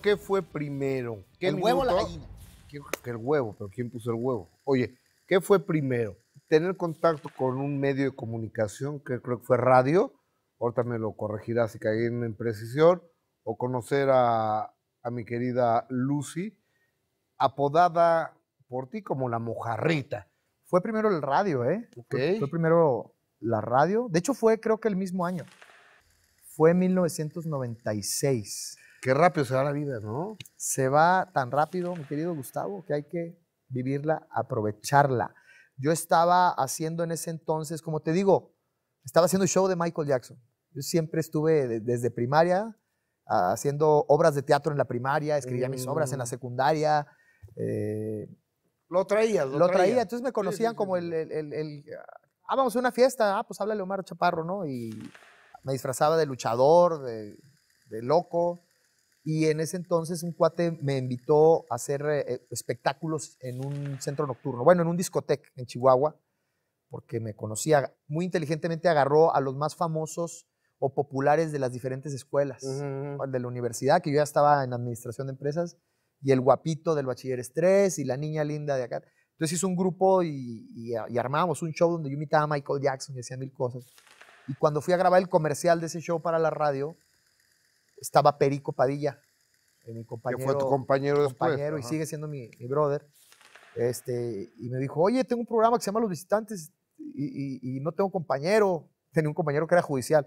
¿qué fue primero? que ¿El huevo o la gallina? Que el huevo, pero ¿quién puso el huevo? Oye, ¿qué fue primero? Tener contacto con un medio de comunicación, que creo que fue radio, ahorita me lo corregirá si caí en precisión, o conocer a, a mi querida Lucy, apodada por ti como la mojarrita. Fue primero el radio, ¿eh? fue, primero la radio. De hecho, fue creo que el mismo año. Fue 1996. Qué rápido se va la vida, ¿no? Se va tan rápido, mi querido Gustavo, que hay que vivirla, aprovecharla. Yo estaba haciendo en ese entonces, como te digo, estaba haciendo show de Michael Jackson. Yo siempre estuve desde primaria ah, haciendo obras de teatro en la primaria, escribía mis obras en la mm. secundaria. Eh, lo traías, lo, lo traía. Entonces me conocían como el, Ah, vamos a una fiesta. Ah, pues háblale Omar Chaparro, ¿no? Y me disfrazaba de luchador, de, de loco. Y en ese entonces un cuate me invitó a hacer eh, espectáculos en un centro nocturno, bueno, en un discotec en Chihuahua, porque me conocía. Muy inteligentemente agarró a los más famosos o populares de las diferentes escuelas, de la universidad, que yo ya estaba en administración de empresas, y el guapito del bachiller estrés, y la niña linda de acá. Entonces hizo un grupo y, armábamos un show donde yo imitaba a Michael Jackson y hacía mil cosas. Y cuando fui a grabar el comercial de ese show para la radio, estaba Perico Padilla, eh, mi compañero. Que fue tu compañero, después, compañero y sigue siendo mi, brother. Este, y me dijo, oye, tengo un programa que se llama Los Visitantes y, no tengo compañero. Tenía un compañero que era judicial.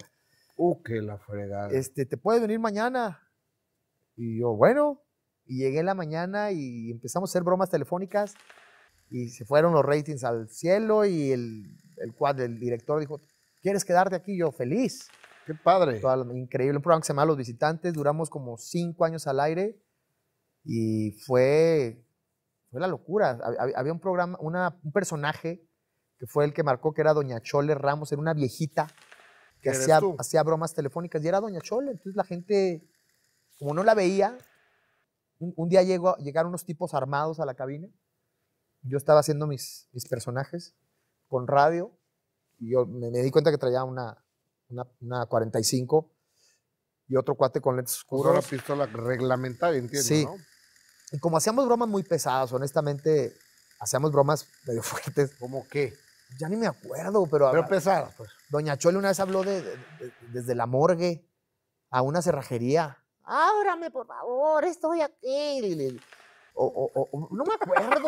¡Uh, qué la fregada! Este, ¿te puedes venir mañana? Y yo, bueno. Y llegué en la mañana y empezamos a hacer bromas telefónicas y se fueron los ratings al cielo y el, el, el director dijo, ¿quieres quedarte aquí? Yo, feliz. Qué padre. increíble. Un programa que se llama Los Visitantes. Duramos como cinco años al aire y fue, fue la locura. Había un programa, una, un personaje que fue el que marcó que era Doña Chole Ramos, era una viejita que hacía, hacía bromas telefónicas y era Doña Chole. Entonces la gente, como no la veía, un, día llegó, llegaron unos tipos armados a la cabina. Yo estaba haciendo mis, mis personajes con radio y yo me, me di cuenta que traía una, una, 45, y otro cuate con lentes oscuros. la pistola reglamentaria, entiendo, Y como hacíamos bromas muy pesadas, honestamente, hacíamos bromas medio fuertes. ¿Cómo qué? Ya ni me acuerdo, pero... Pero pesadas, pues. Doña Chole una vez habló de, desde la morgue a una cerrajería. Ábrame, por favor, estoy aquí. O, no me acuerdo.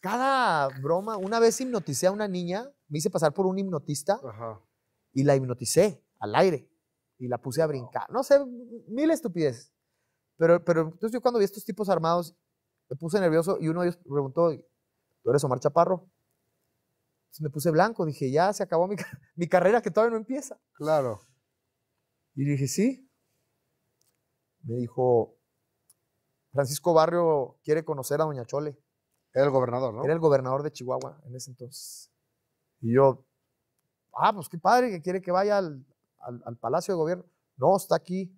Cada broma, una vez hipnoticé a una niña, me hice pasar por un hipnotista Ajá y la hipnoticé al aire y la puse a brincar. No sé, mil estupideces. Pero, pero entonces yo cuando vi estos tipos armados, me puse nervioso y uno de ellos preguntó, ¿tú eres Omar Chaparro? Entonces me puse blanco, dije, ya se acabó mi, mi carrera que todavía no empieza. Claro. Y dije, sí. Me dijo, Francisco Barrio quiere conocer a Doña Chole. Era el gobernador, ¿no? Era el gobernador de Chihuahua en ese entonces. Y yo, Ah, pues qué padre que quiere que vaya al, Palacio de Gobierno. No, está aquí,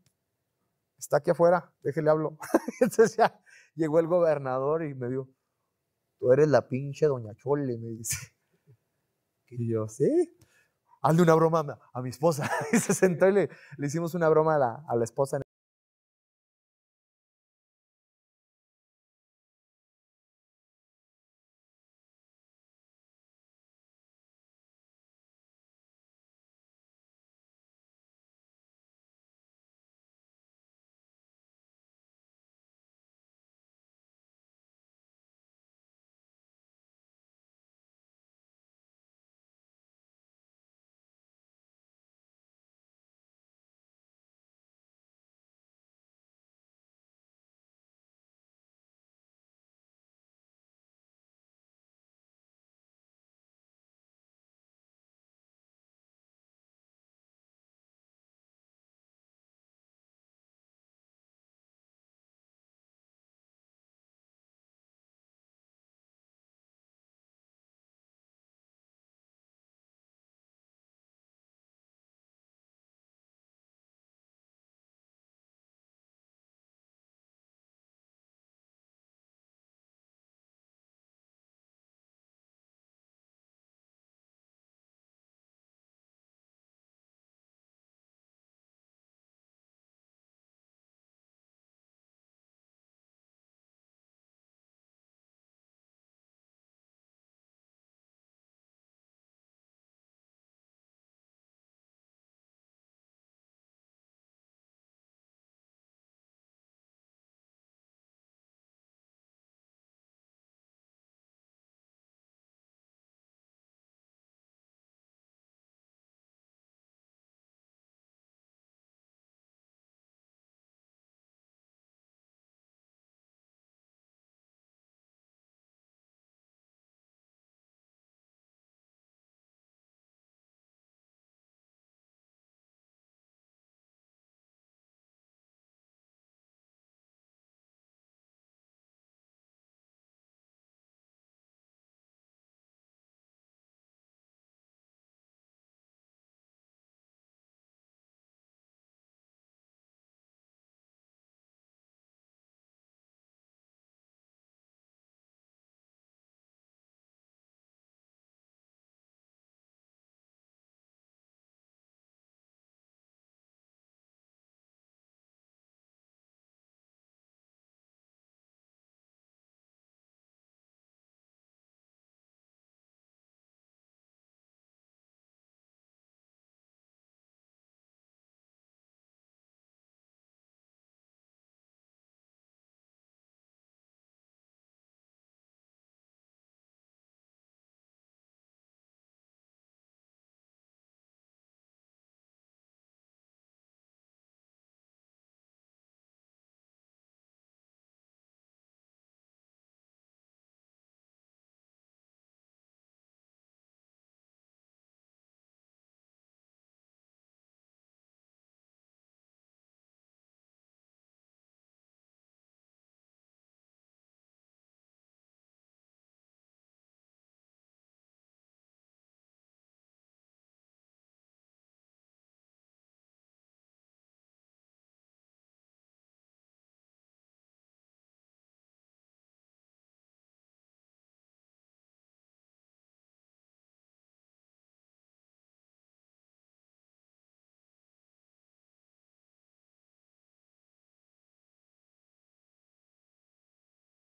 está aquí afuera, déjele hablo. Entonces ya llegó el gobernador y me dijo, tú eres la pinche doña Chole, me dice. Y yo, sí. Hazle una broma a mi esposa. Y se sentó y le, hicimos una broma a la, a la esposa.